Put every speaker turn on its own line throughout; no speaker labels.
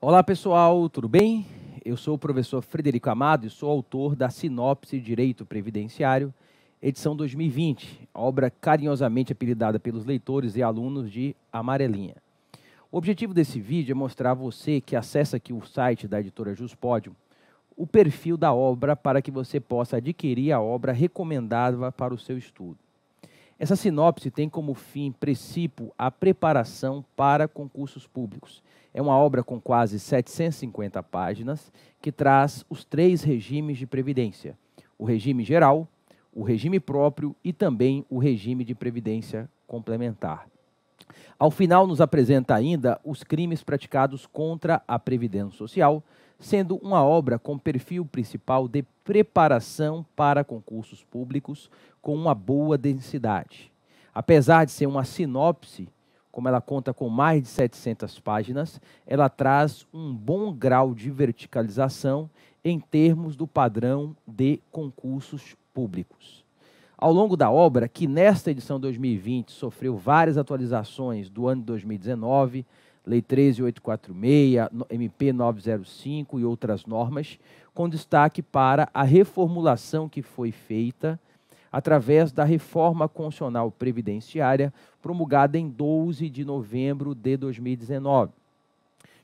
Olá pessoal, tudo bem? Eu sou o professor Frederico Amado e sou autor da Sinopse Direito Previdenciário, edição 2020, obra carinhosamente apelidada pelos leitores e alunos de Amarelinha. O objetivo desse vídeo é mostrar a você que acessa aqui o site da editora Juspódio o perfil da obra para que você possa adquirir a obra recomendada para o seu estudo. Essa sinopse tem como fim, princípio, a preparação para concursos públicos. É uma obra com quase 750 páginas que traz os três regimes de previdência: o regime geral, o regime próprio e também o regime de previdência complementar. Ao final, nos apresenta ainda os crimes praticados contra a Previdência Social, sendo uma obra com perfil principal de preparação para concursos públicos com uma boa densidade. Apesar de ser uma sinopse, como ela conta com mais de 700 páginas, ela traz um bom grau de verticalização em termos do padrão de concursos públicos. Ao longo da obra, que nesta edição 2020 sofreu várias atualizações do ano de 2019, Lei 13846, MP 905 e outras normas, com destaque para a reformulação que foi feita através da reforma constitucional previdenciária promulgada em 12 de novembro de 2019.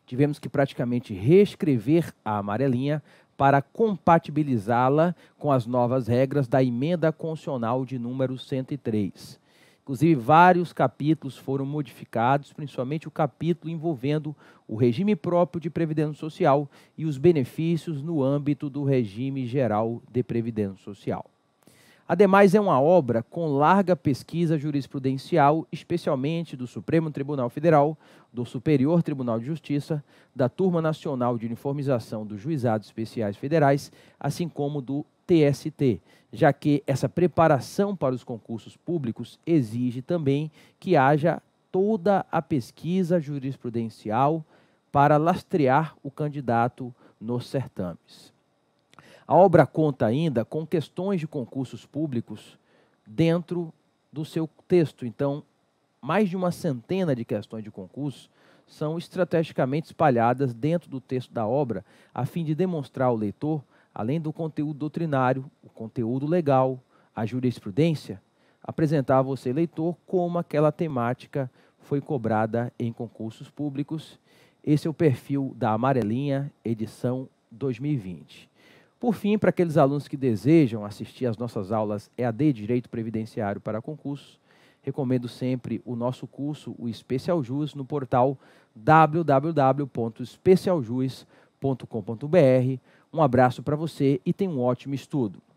Tivemos que praticamente reescrever a amarelinha para compatibilizá-la com as novas regras da emenda constitucional de número 103. Inclusive, vários capítulos foram modificados, principalmente o capítulo envolvendo o regime próprio de previdência social e os benefícios no âmbito do regime geral de previdência social. Ademais, é uma obra com larga pesquisa jurisprudencial, especialmente do Supremo Tribunal Federal, do Superior Tribunal de Justiça, da Turma Nacional de Uniformização dos Juizados Especiais Federais, assim como do TST, já que essa preparação para os concursos públicos exige também que haja toda a pesquisa jurisprudencial para lastrear o candidato nos certames. A obra conta ainda com questões de concursos públicos dentro do seu texto. Então, mais de uma centena de questões de concursos são estrategicamente espalhadas dentro do texto da obra, a fim de demonstrar ao leitor além do conteúdo doutrinário, o conteúdo legal, a jurisprudência, apresentar a você, leitor, como aquela temática foi cobrada em concursos públicos. Esse é o perfil da Amarelinha, edição 2020. Por fim, para aqueles alunos que desejam assistir às nossas aulas EAD Direito Previdenciário para Concursos, recomendo sempre o nosso curso, o Especial Jus, no portal www.especialjus.com www.bíbliaconline.com.br. Um abraço para você e tenha um ótimo estudo.